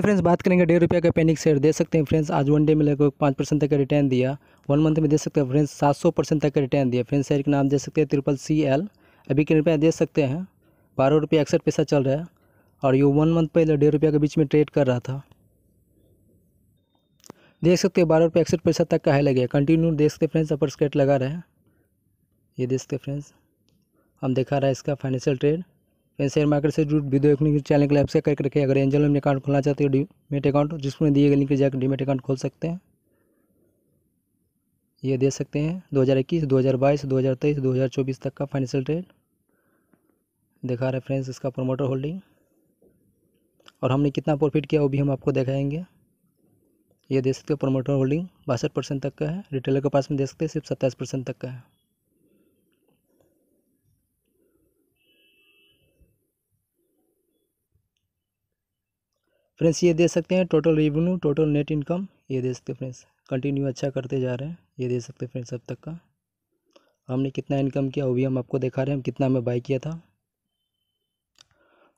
तो फ्रेंड्स बात करेंगे डेढ़ रुपया का पैनिक शेयर दे सकते हैं फ्रेंड्स आज वन डे में लगभग पाँच परसेंट तक का रिटर्न दिया वन मंथ में दे सकते हैं फ्रेंड्स सात सौ परसेंट तक का रिटर्न दिया फ्रेंड्स शेयर का नाम दे सकते हैं ट्रिपल सी एल अभी के रुपया दे सकते हैं बारह रुपया इकसठ पैसा चल रहा है और ये वन मंथ पहले डेढ़ रुपये के बीच में ट्रेड कर रहा था देख सकते हैं बारह रुपया इकसठ पैसा तक का है लगे कंटिन्यू देख सकते फ्रेंड्स अपर स्केट लगा रहे हैं ये देख सकते फ्रेंड्स हम देखा रहा है इसका फाइनेंशियल ट्रेड शेयर मार्केट से जुड़े वीडियो देखने के चैनल को सब्सक्राइब करके रखें अगर एंजल में अकाउंट खोलना चाहते हो डीमेट अकाउंट जिसमें दिए गए लिंक जाकर डीमेट अकाउंट खोल सकते हैं ये दे सकते हैं 2021, 2022, 2023, 2024 तक का फाइनेंशियल ट्रेड दिखा रहे फ्रेंड्स इसका प्रमोटर होल्डिंग और हमने कितना प्रॉफिट किया वो भी हम आपको दिखाएंगे ये दे सकते हो प्रमोटर होल्डिंग बासठ परसेंट तक का है रिटेलर के पास में दे सकते हैं सिर्फ सत्ताईस परसेंट तक का है फ्रेंड्स ये दे सकते हैं total revenue total net income ये दे सकते हैं फ्रेंड्स कंटिन्यू अच्छा करते जा रहे हैं ये दे सकते हैं फ्रेंड्स अब तक का हमने कितना इनकम किया वो भी हम आपको दिखा रहे हैं हम कितना हमें बाई किया था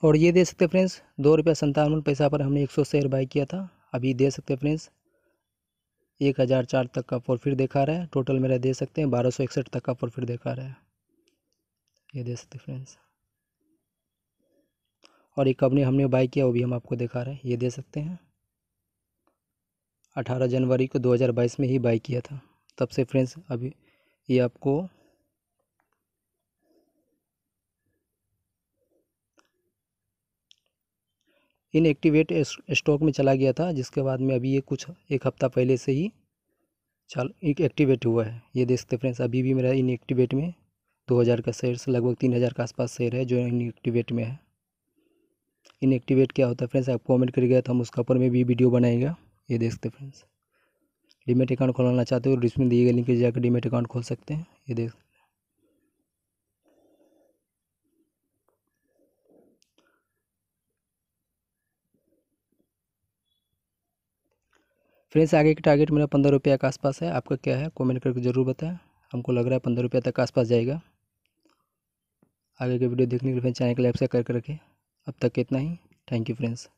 और ये दे सकते हैं फ्रेंड्स दो रुपया संतावन पैसा पर हमने एक सौ शेयर बाई किया था अभी दे सकते हैं फ्रेंड्स एक हज़ार चार तक का प्रॉफिट दिखा रहा है टोटल मेरा दे सकते हैं बारह सौ इकसठ तक का प्रॉफिट दिखा रहा है ये दे सकते हैं फ्रेंड्स और ये कंपनी हमने बाई किया वो भी हम आपको दिखा रहे हैं ये दे सकते हैं 18 जनवरी को 2022 में ही बाई किया था तब से फ्रेंड्स अभी ये आपको इन एक्टिवेट स्टॉक में चला गया था जिसके बाद में अभी ये कुछ एक हफ़्ता पहले से ही चल एक एक्टिवेट हुआ है ये देख सकते फ्रेंड्स अभी भी मेरा इन एक्टिवेट में 2000 का शेयर लगभग 3000 के आसपास शेयर है जो इन एक्टिवेट में है इनएक्टिवेट क्या होता है फ्रेंड्स आपको कमेंट कर गया तो हम उसके ऊपर में भी वीडियो बनाएगा ये देख सकते फ्रेंड्स डीमेट अकाउंट खोलना चाहते हो इसमें दिए गए लिंक पर जाकर डीमेट अकाउंट खोल सकते हैं ये देख सकते फ्रेंड्स आगे का टारगेट मेरा पंद्रह रुपया के आसपास है आपका क्या है कमेंट करके ज़रूर बताएं हमको लग रहा है पंद्रह रुपया तक आसपास जाएगा आगे के वीडियो देखने के लिए फ्रेंड चैनल को लाइफ से करके रखें अब तक इतना ही थैंक यू फ्रेंड्स